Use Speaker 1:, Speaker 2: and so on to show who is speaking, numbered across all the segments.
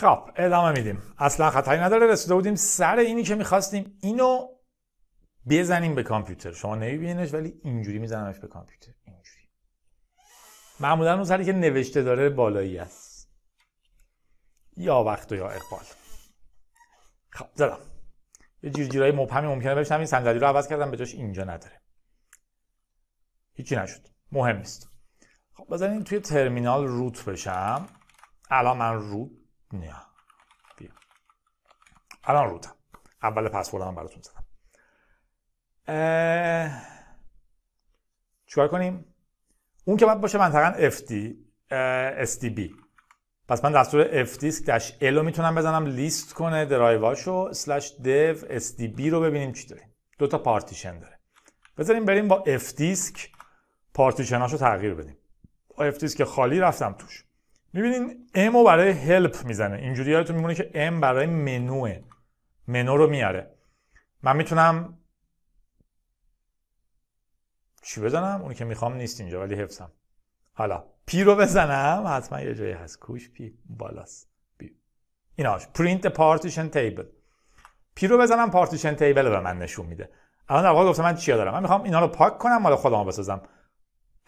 Speaker 1: خب ادامه میدیم اصلا خطری نداره رسیده بودیم سر اینی که میخواستیم اینو بزنیم به کامپیوتر شما نمیبینش ولی اینجوری میزنمش به کامپیوتر اینجوری معمولا اون سری که نوشته داره بالایی است یا وقت و یا اقبال خب زدم یه جیرای مبهمی ممکنه بشنم این صندلی رو عوض کردم به جاش اینجا نداره هیچی نشد مهم نیست خب بزنیم توی ترمینال روت بشم الان من روت نه بیا الان روتم اول پسورد هم براتون زدم اه... چیکار کنیم اون که باید باشه منطقا FD اه... SDB پس من دستور دیسک داش L رو میتونم بزنم لیست کنه درایواشو slash dev SDB رو ببینیم چی داریم دو تا پارتیشن داره بذاریم بریم با FDisk پارتیشناشو تغییر بدیم با FDisk خالی رفتم توش میبینین M رو برای هلپ میزنه اینجوری یادتون میمونه که ام برای منوه منو رو میاره من میتونم چی بزنم؟ اونی که میخوام نیست اینجا ولی حفظم حالا پی رو بزنم حتما یه جایی هست کوش پی بالاست پی. ایناش پرینت پارتیشن تیبل پی رو بزنم پارتیشن تیبل رو به من نشون میده الان در واقع گفتم من چیا دارم من میخوام اینا رو پاک کنم مال خودمو بسازم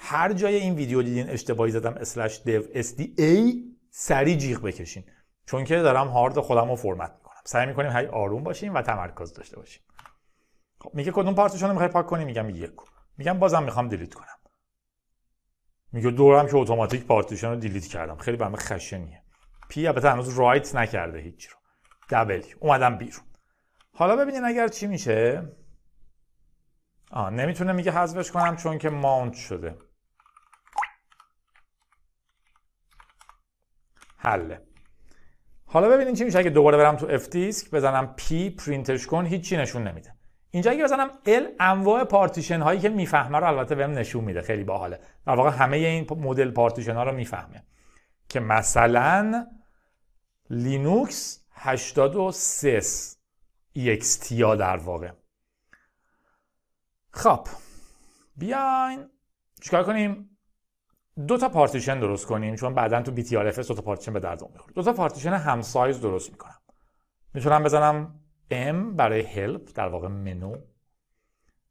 Speaker 1: هر جای این ویدیو دیدین اشتباهی زدم اسلش دی ای سری جیغ بکشین چون که دارم هارد خودم رو فرمت میکنم سعی میکنیم هی آروم باشیم و تمرکز داشته باشیم خب میگه کدوم پارتشون رو میخوای پاک کنی میگم یک میگم بازم میخوام دیلیت کنم میگه دورم که اتوماتیک پارتیشن رو دیلیت کردم خیلی برام خشنیه پی البته هنوز رایت نکرده هیچ رو دبلی اومدم بیرون حالا ببینین اگر چی میشه آه نمیتونه میگه حذفش کنم چون که ماونت شده حله حالا ببینین چی میشه اگه دوباره برم تو اف دیسک بزنم پی پرینتش کن هیچی نشون نمیده اینجا اگه بزنم ال انواع پارتیشن هایی که میفهمه رو البته بهم نشون میده خیلی باحاله در واقع همه این مدل پارتیشن ها رو میفهمه که مثلا لینوکس 83 ext در واقع خب بیاین چیکار کنیم دو تا پارتیشن درست کنیم چون بعدا تو BTRFS دو تا پارتیشن به دردم میخوره دو تا پارتیشن هم سایز درست میکنم میتونم بزنم M برای help در واقع منو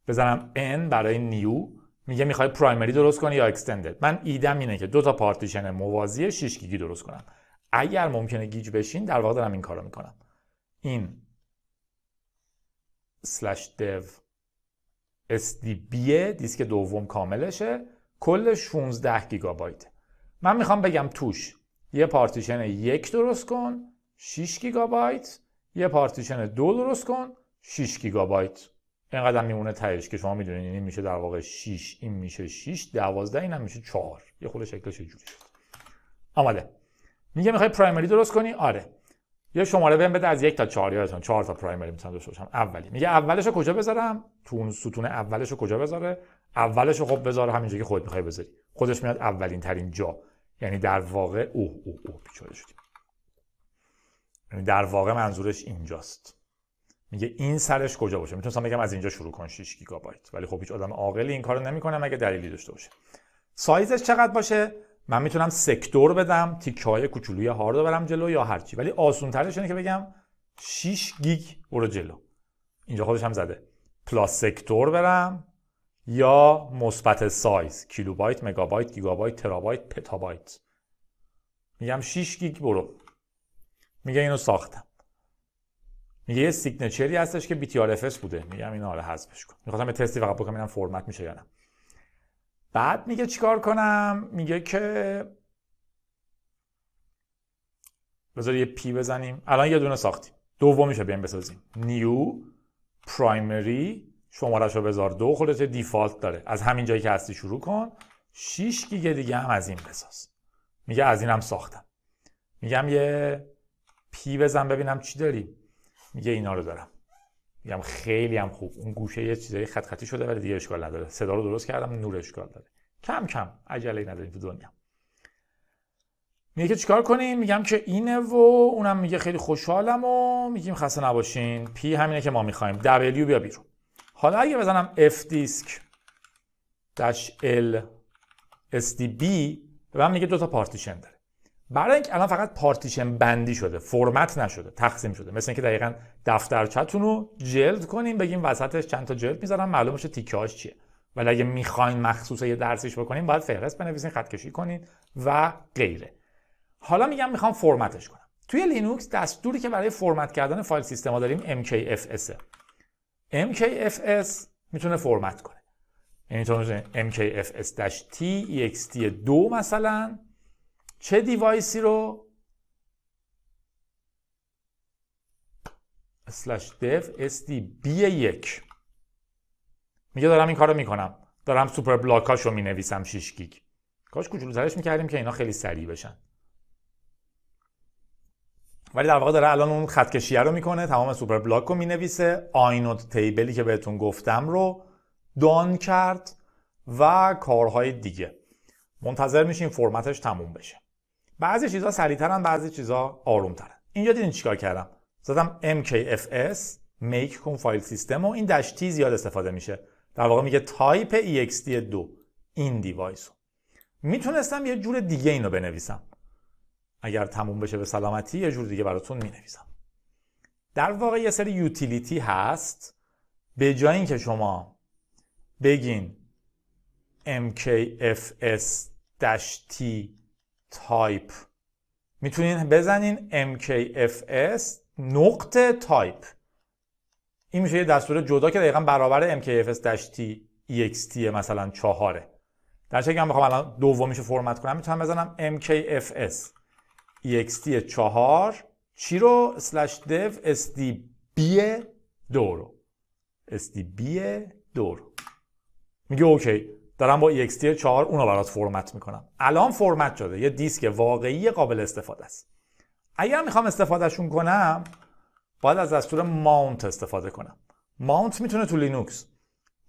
Speaker 1: بزنم N برای نیو میگه میخوای پرایمری درست کنی یا اکستندد من ایدم اینه که دو تا پارتیشن موازی 6 گیگی درست کنم اگر ممکنه گیج بشین در واقع دارم این کارو میکنم این slash dev sdb دیسک دوم کاملشه کل 16 گیگابایت من میخوام بگم توش یه پارتیشن یک درست کن 6 گیگابایت یه پارتیشن دو درست کن 6 گیگابایت اینقدر میمونه تایش که شما میدونید این میشه در واقع 6 این میشه 6 12 هم میشه 4 یه خود شکلش جوری شد آماده میگه میخوای پرایمری درست کنی آره یه شماره بهم بده از یک تا 4 یادتون چهار تا پرایمری میتونم داشته باشم اولی میگه اولش کجا بذارم تو اون ستون اولش رو کجا بذاره اولش خب بذار همینجا که خود میخوای بذاری خودش میاد اولین ترین جا یعنی در واقع اوه اوه اوه بیچاره شدیم یعنی در واقع منظورش اینجاست میگه این سرش کجا باشه میتونستم بگم از اینجا شروع کن 6 گیگابایت ولی خب هیچ آدم عاقلی این کارو نمیکنه مگه دلیلی داشته باشه سایزش چقدر باشه من میتونم سکتور بدم تیکه های کوچولوی هارد برم جلو یا هرچی ولی آسون ترش اینه که بگم 6 گیگ برو جلو اینجا خودش هم زده پلاس سکتور برم یا مثبت سایز کیلوبایت مگابایت گیگابایت ترابایت پتابایت میگم 6 گیگ برو میگه اینو ساختم میگه یه سیگنچری هستش که افس بوده میگم اینو حالا آره حذفش کن میخوام یه تستی فقط بکنم اینم فرمت میشه یا نه بعد میگه چیکار کنم میگه که بذار یه پی بزنیم الان یه دونه ساختیم دومیشو بیایم بسازیم نیو پرایمری شماره رو بذار دو خودت دیفالت داره از همین جایی که هستی شروع کن 6 گیگ دیگه هم از این بساز میگه از اینم ساختم میگم یه پی بزن ببینم چی داری میگه اینا رو دارم میگم خیلی هم خوب اون گوشه یه چیزای خط خطی شده ولی دیگه اشکال نداره صدا رو درست کردم نور اشکال داره کم کم عجله نداریم تو دنیا میگه چیکار کنیم میگم که اینه و اونم میگه خیلی خوشحالم و میگیم خسته نباشین پی همینه که ما میخوایم دبلیو بیا بیرون حالا اگه بزنم F دیسک اس L SDB به من میگه دو تا پارتیشن داره برای اینکه الان فقط پارتیشن بندی شده فرمت نشده تقسیم شده مثل اینکه دقیقا دفترچتون رو جلد کنیم بگیم وسطش چند تا جلد میذارم معلوم شه تیکاش چیه ولی اگه میخواین مخصوص یه درسیش بکنیم باید فهرست بنویسین خط کشی کنین و غیره حالا میگم میخوام فرمتش کنم توی لینوکس دستوری که برای فرمت کردن فایل سیستم داریم MKFS MKFS میتونه فرمت کنه یعنی تو MKFS-T EXT 2 مثلا چه دیوایسی رو slash dev sdb 1 میگه دارم این کارو میکنم دارم سوپر بلاک هاشو مینویسم 6 گیگ کاش کوچولو زرش میکردیم که اینا خیلی سریع بشن ولی در واقع داره الان اون خط رو میکنه تمام سوپر بلاک رو مینویسه آینود تیبلی که بهتون گفتم رو دان کرد و کارهای دیگه منتظر میشین فرمتش تموم بشه بعضی چیزها سریعترن بعضی چیزها آرومترن اینجا دیدین چیکار کردم زدم mkfs make کن فایل سیستم و این دشتی زیاد استفاده میشه در واقع میگه تایپ ext2 این دیوایس رو میتونستم یه جور دیگه اینو بنویسم اگر تموم بشه به سلامتی یه جور دیگه براتون مینویسم در واقع یه سری یوتیلیتی هست به جای اینکه شما بگین mkfs-t تایپ میتونین بزنین mkfs نقطه تایپ این میشه یه دستور جدا که دقیقا برابر mkfs-t ext مثلا چهاره در چه اگه من بخوام الان دومیشو فرمت کنم میتونم بزنم mkfs ext 4 چی رو slash dev stb دو رو stb دو رو میگه اوکی دارم با ext 4 اون رو برات فرمت میکنم الان فرمت شده یه دیسک واقعی قابل استفاده است اگر میخوام استفادهشون کنم باید از دستور ماونت استفاده کنم ماونت میتونه تو لینوکس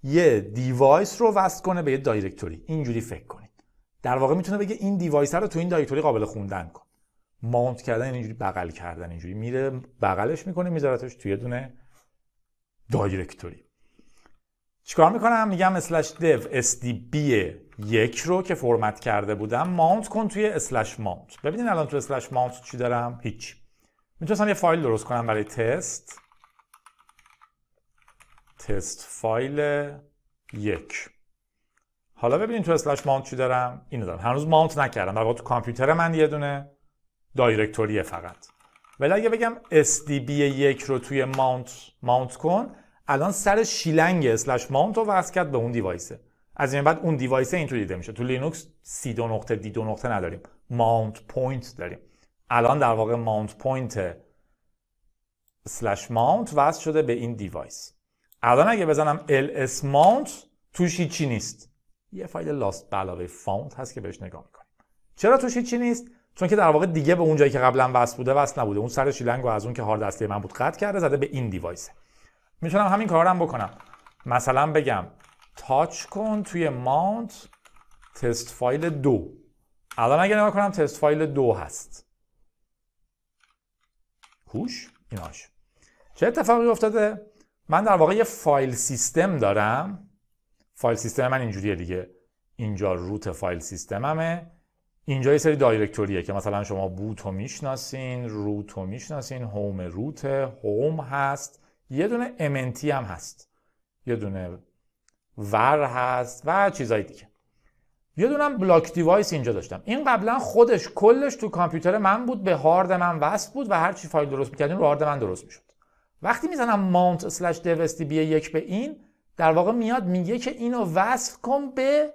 Speaker 1: یه دیوایس رو وصل کنه به یه دایرکتوری اینجوری فکر کنید در واقع میتونه بگه این دیوایس رو تو این دایرکتوری قابل خوندن کن ماونت کردن اینجوری بغل کردن اینجوری میره بغلش میکنه میذارتش توی دونه دایرکتوری چیکار میکنم میگم اسلش dev sdb یک رو که فرمت کرده بودم ماونت کن توی اسلش ماونت ببینین الان تو اسلش ماونت چی دارم هیچ میتونستم یه فایل درست کنم برای تست تست فایل یک حالا ببینین تو اسلش ماونت چی دارم اینو دارم هنوز ماونت نکردم در تو کامپیوتر من یه دونه دایرکتوری فقط ولی اگه بگم SDB یک رو توی ماونت ماونت کن الان سر شیلنگ اسلش ماونت رو وصل کرد به اون دیوایسه از این بعد اون دیوایس اینطوری دیده میشه تو لینوکس سی دو نقطه دی دو نقطه نداریم ماونت پوینت داریم الان در واقع ماونت پوینت سلش ماونت وصل شده به این دیوایس الان اگه بزنم ls mount توش چی نیست یه فایل لاست بلاوی فاونت هست که بهش نگاه میکنیم چرا توش چی نیست چون که در واقع دیگه به اون جایی که قبلا وصل بوده وصل نبوده اون سر شیلنگ و از اون که هارد دسته من بود قطع کرده زده به این دیوایس میتونم همین کارم بکنم مثلا بگم تاچ کن توی ماونت تست فایل دو الان اگه نگاه کنم تست فایل دو هست هوش ایناش چه اتفاقی افتاده من در واقع یه فایل سیستم دارم فایل سیستم من اینجوریه دیگه اینجا روت فایل سیستممه اینجا یه سری دایرکتوریه که مثلا شما بوتو میشناسین روتو میشناسین هوم روت هوم هست یه دونه MNT هم هست یه دونه ور هست و چیزای دیگه یه دونه بلاک دیوایس اینجا داشتم این قبلا خودش کلش تو کامپیوتر من بود به هارد من وصل بود و هر چی فایل درست میکردیم رو هارد من درست میشد وقتی میزنم mount slash یک به این در واقع میاد میگه که اینو وصل کن به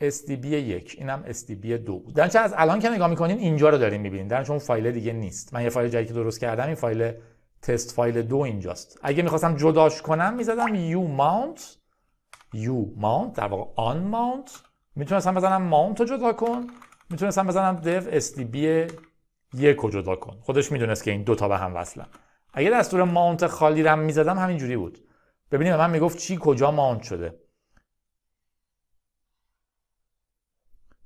Speaker 1: SDB یک اینم SDB دو بود در از الان که نگاه میکنین اینجا رو داریم میبینین در چون فایل دیگه نیست من یه فایل جدید که درست کردم این فایل تست فایل دو اینجاست اگه میخواستم جداش کنم میزدم یو mount یو mount در واقع آن mount میتونستم بزنم mount رو جدا کن میتونستم بزنم dev SDB یک رو جدا کن خودش میدونست که این دوتا به هم وصلن اگه دستور mount خالی رم میزدم همینجوری بود ببینید من میگفت چی کجا mount شده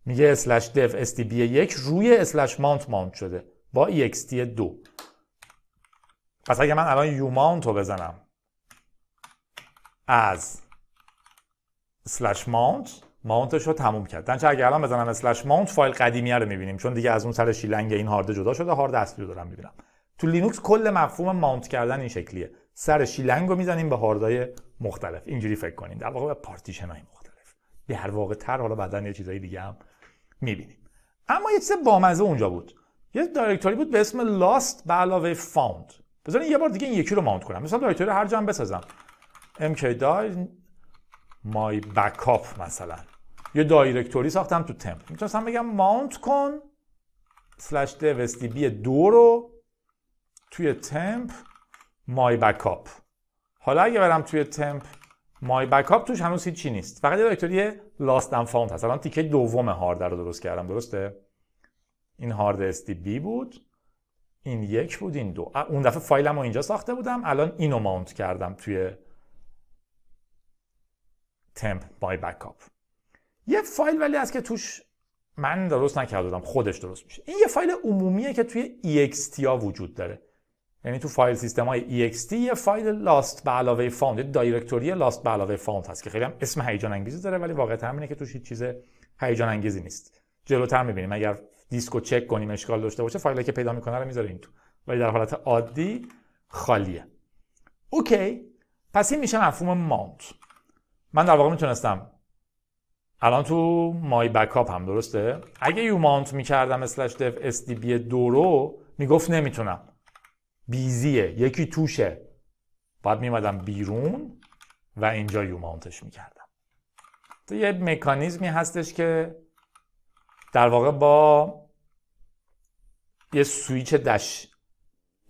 Speaker 1: میگه اسلش دف stb 1 روی اسلش ماونت ماونت شده با ext 2 پس اگه من الان یو ماونت رو بزنم از اسلش ماونت ماونتش رو تموم کرد چون اگه الان بزنم اسلش ماونت فایل قدیمی رو میبینیم چون دیگه از اون سر شیلنگ این هارد جدا شده هارد اصلی رو دارم میبینم تو لینوکس کل مفهوم ماونت کردن این شکلیه سر شیلنگ رو میزنیم به هاردهای مختلف اینجوری فکر کنیم در واقع به پارتیشن های مختلف در واقع تر حالا بعدا یه چیزای دیگه هم میبینیم اما یه چیز بامزه اونجا بود یه دایرکتوری بود به اسم لاست به علاوه فاوند بذارین یه بار دیگه این یکی رو ماونت کنم مثلا دایرکتوری هر جا هم بسازم mkdir my backup مثلا یه دایرکتوری ساختم تو تمپ میتونستم بگم ماونت کن slash devsdb دو رو توی تمپ my بکاپ حالا اگه برم توی تمپ مای بکاپ توش هنوز چی نیست فقط یه دایرکتوری لاست اند فاوند هست الان تیکه دوم هارد رو درست کردم درسته این هارد اس بی بود این یک بود این دو اون دفعه فایلم رو اینجا ساخته بودم الان اینو ماونت کردم توی تمپ by Backup. یه فایل ولی از که توش من درست نکرده بودم خودش درست میشه این یه فایل عمومیه که توی EXT ها وجود داره یعنی تو فایل سیستم های ext یه فایل لاست به علاوه فاند دایرکتوری لاست به علاوه فاند هست که خیلی هم اسم هیجان انگیزی داره ولی واقعا همینه که توش هیچ چیز هیجان انگیزی نیست جلوتر میبینیم اگر دیسکو چک کنیم اشکال داشته باشه فایلی که پیدا میکنه رو میذاره این تو ولی در حالت عادی خالیه اوکی پس این میشه مفهوم ماونت من در واقع میتونستم الان تو مای بکاپ هم درسته اگه یو ماونت میکردم اسلش دف اس دی بی دو میگفت نمیتونم بیزیه یکی توشه باید میمدم بیرون و اینجا یو ماونتش میکردم تو یه مکانیزمی هستش که در واقع با یه سویچ دش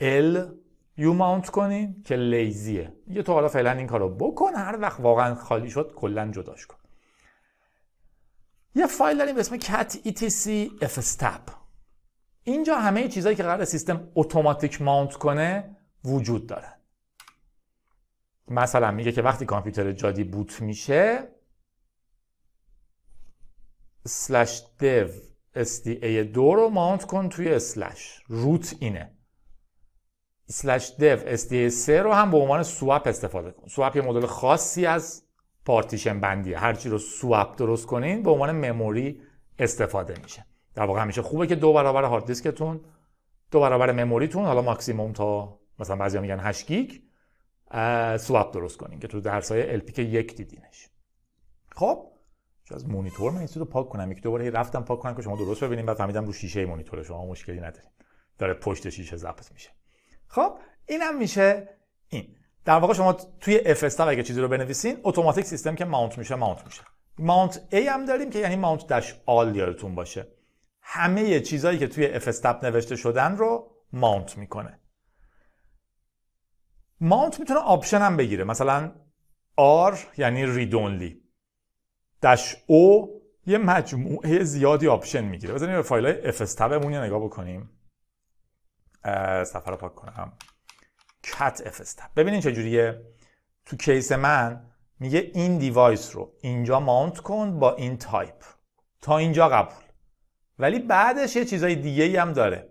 Speaker 1: ال یو ماونت کنیم که لیزیه یه تو حالا فعلا این کارو بکن هر وقت واقعا خالی شد کلا جداش کن یه فایل داریم به اسم cat etc fstab اینجا همه چیزهایی که قرار سیستم اتوماتیک ماونت کنه وجود داره مثلا میگه که وقتی کامپیوتر جادی بوت میشه slash dev sda 2 رو ماونت کن توی slash روت اینه slash dev sda 3 رو هم به عنوان سواپ استفاده کن سوپ یه مدل خاصی از پارتیشن بندیه هرچی رو سوپ درست کنین به عنوان مموری استفاده میشه در واقع همیشه خوبه که دو برابر هارد دیسکتون دو برابر مموریتون حالا ماکسیموم تا مثلا بعضیا میگن 8 گیگ سواب درست کنین که تو درس های ال که یک دیدینش خب از مونیتور من رو پاک کنم یک دوباره رفتم پاک کنم که شما درست ببینیم بعد فهمیدم رو شیشه مونیتور شما مشکلی نداریم داره پشت شیشه ضبط میشه خب اینم میشه این در واقع شما توی اف اگه چیزی رو بنویسین اتوماتیک سیستم که ماونت میشه ماونت میشه ماونت ای هم داریم که یعنی ماونت داش آل یادتون باشه همه چیزهایی که توی FSTAP نوشته شدن رو ماونت میکنه ماونت میتونه آپشن هم بگیره مثلا R یعنی Read Only دش O یه مجموعه زیادی آپشن میگیره بزنیم به فایل های رو یه نگاه بکنیم سفر رو پاک کنم کت FSTAP ببینین چجوریه تو کیس من میگه این دیوایس رو اینجا ماونت کن با این تایپ تا اینجا قبول ولی بعدش یه چیزای دیگه هم داره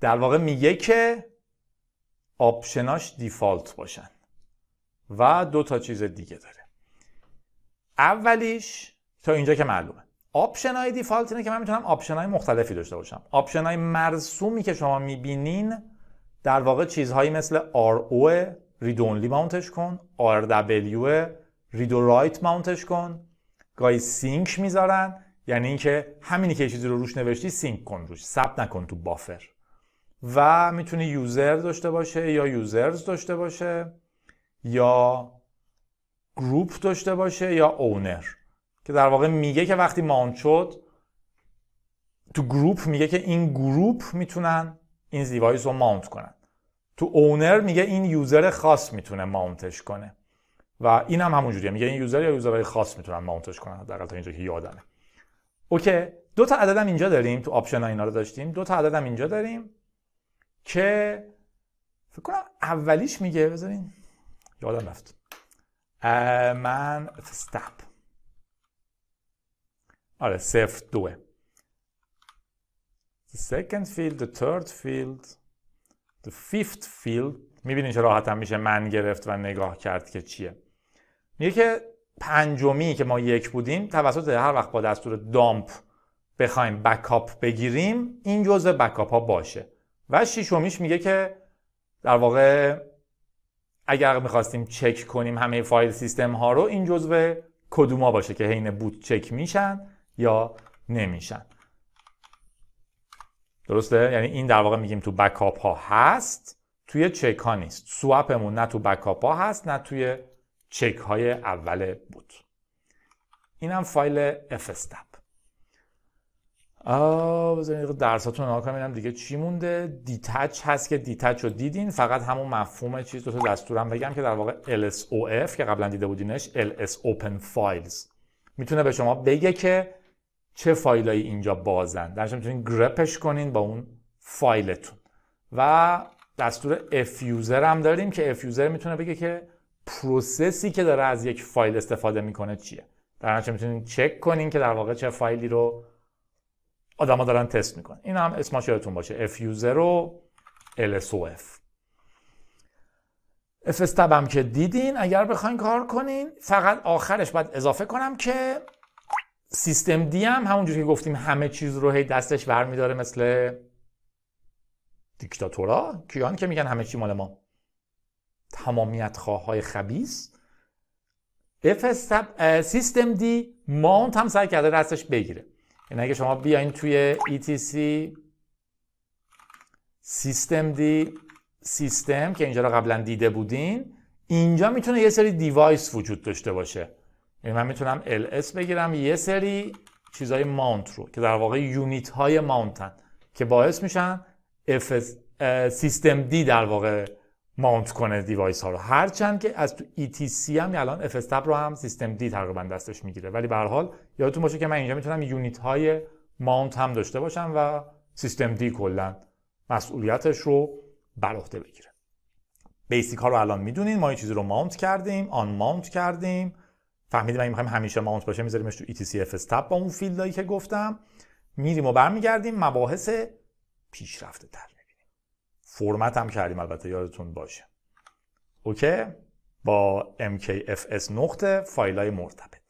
Speaker 1: در واقع میگه که آپشناش دیفالت باشن و دو تا چیز دیگه داره اولیش تا اینجا که معلومه آپشن های دیفالت اینه که من میتونم آپشن های مختلفی داشته باشم آپشن های مرسومی که شما میبینین در واقع چیزهایی مثل RO رید اونلی ماونتش کن RW رید و رایت ماونتش کن گاهی سینک میذارن یعنی اینکه همینی که چیزی رو روش نوشتی سینک کن روش ثبت نکن تو بافر و میتونی یوزر داشته باشه یا یوزرز داشته باشه یا گروپ داشته باشه یا اونر که در واقع میگه که وقتی ماونت شد تو گروپ میگه که این گروپ میتونن این دیوایس رو ماونت کنن تو اونر میگه این یوزر خاص میتونه ماونتش کنه و این هم همونجوریه میگه این یوزر یا یوزرهای خاص میتونن ماونتش کنن در اینجا که یادمه اوکی دو تا عددم اینجا داریم تو آپشن ها اینا رو داشتیم دو تا عددم اینجا داریم که فکر کنم اولیش میگه بذارین یادم رفت من استاپ آره سف دوه the second field the third field the fifth field میبینین چه راحتم میشه من گرفت و نگاه کرد که چیه میگه که پنجمی که ما یک بودیم توسط هر وقت با دستور دامپ بخوایم بکاپ بگیریم این جزء بکاپ ها باشه و شیشمیش میگه که در واقع اگر میخواستیم چک کنیم همه فایل سیستم ها رو این جزء کدوما باشه که حین بود چک میشن یا نمیشن درسته یعنی این در واقع میگیم تو بکاپ ها هست توی چک ها نیست سوپمون نه تو بکاپ ها هست نه توی چک های اول بود اینم فایل fstep بذارین درساتون نگاه کنم دیگه چی مونده دیتچ هست که دیتچ رو دیدین فقط همون مفهوم چیز دو تا دستورم بگم که در واقع LSOF که قبلا دیده بودینش LS Open Files میتونه به شما بگه که چه فایلایی اینجا بازن در میتونین گرپش کنین با اون فایلتون و دستور افیوزر هم داریم که افیوزر میتونه بگه که پروسسی که داره از یک فایل استفاده میکنه چیه در نتیجه میتونین چک کنین که در واقع چه فایلی رو آدما دارن تست میکنن این هم اسمش یادتون باشه FU0 LSOF FSTab هم که دیدین اگر بخواین کار کنین فقط آخرش باید اضافه کنم که سیستم دی هم همونجور که گفتیم همه چیز رو هی دستش برمیداره مثل دیکتاتورا کیان که میگن همه چی مال ما تمامیت خواه های خبیس سیستم دی هم سعی کرده دستش بگیره یعنی اگه شما بیاین توی ETC سیستم دی سیستم که اینجا رو قبلا دیده بودین اینجا میتونه یه سری دیوایس وجود داشته باشه یعنی من میتونم LS بگیرم یه سری چیزای ماونت رو که در واقع یونیت های ماونتن که باعث میشن FS سیستم دی در واقع ماونت کنه دیوایس ها رو هرچند که از تو ETC هم الان رو هم سیستم دی تقریبا دستش میگیره ولی به هر حال یادتون باشه که من اینجا میتونم یونیت های ماونت هم داشته باشم و سیستم دی کلا مسئولیتش رو بر عهده بگیره بیسیک ها رو الان میدونین ما یه چیزی رو ماونت کردیم آن مانت کردیم فهمیدیم اگه میخوایم همیشه مانت باشه میذاریمش تو ETC افستاب با اون فیلدایی که گفتم میریم و برمیگردیم مباحث پیشرفته تر فرمت هم کردیم البته یادتون باشه اوکی با MKFS نقطه فایلای های مرتبط